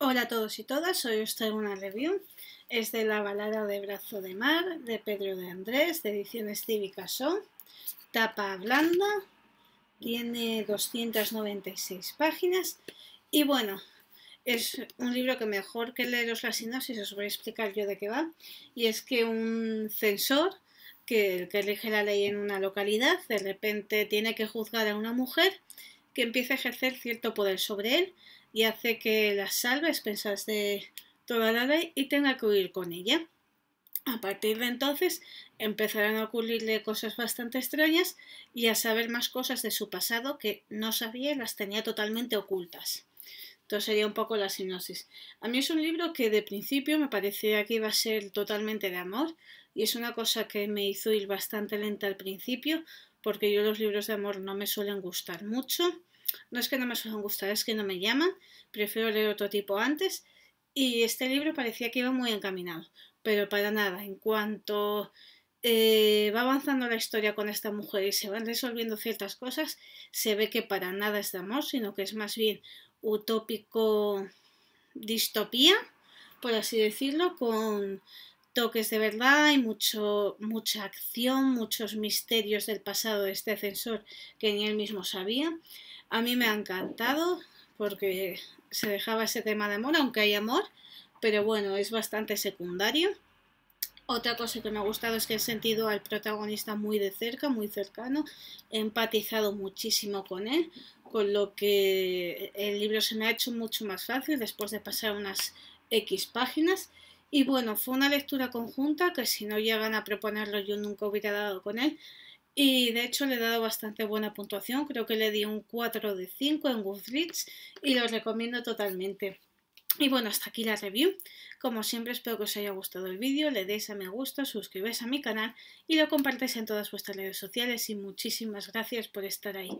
Hola a todos y todas, hoy os traigo una review. Es de la balada de Brazo de Mar, de Pedro de Andrés, de ediciones cívicas O. Tapa blanda, tiene 296 páginas y bueno, es un libro que mejor que leeros la sinopsis os voy a explicar yo de qué va. Y es que un censor, que, el que elige la ley en una localidad, de repente tiene que juzgar a una mujer que empieza a ejercer cierto poder sobre él y hace que la salve a de toda la ley y tenga que huir con ella. A partir de entonces empezarán a ocurrirle cosas bastante extrañas y a saber más cosas de su pasado que no sabía y las tenía totalmente ocultas. Entonces sería un poco la sinopsis. A mí es un libro que de principio me parecía que iba a ser totalmente de amor y es una cosa que me hizo ir bastante lenta al principio porque yo los libros de amor no me suelen gustar mucho no es que no me suelen gustar, es que no me llaman, prefiero leer otro tipo antes y este libro parecía que iba muy encaminado, pero para nada. En cuanto eh, va avanzando la historia con esta mujer y se van resolviendo ciertas cosas, se ve que para nada es de amor, sino que es más bien utópico distopía, por así decirlo, con que es de verdad, hay mucho, mucha acción, muchos misterios del pasado de este ascensor que ni él mismo sabía. A mí me ha encantado porque se dejaba ese tema de amor, aunque hay amor, pero bueno, es bastante secundario. Otra cosa que me ha gustado es que he sentido al protagonista muy de cerca, muy cercano, he empatizado muchísimo con él, con lo que el libro se me ha hecho mucho más fácil después de pasar unas X páginas y bueno, fue una lectura conjunta que si no llegan a proponerlo yo nunca hubiera dado con él. Y de hecho le he dado bastante buena puntuación, creo que le di un 4 de 5 en Goodreads y lo recomiendo totalmente. Y bueno, hasta aquí la review. Como siempre espero que os haya gustado el vídeo, le deis a me gusta, suscribáis a mi canal y lo compartáis en todas vuestras redes sociales y muchísimas gracias por estar ahí.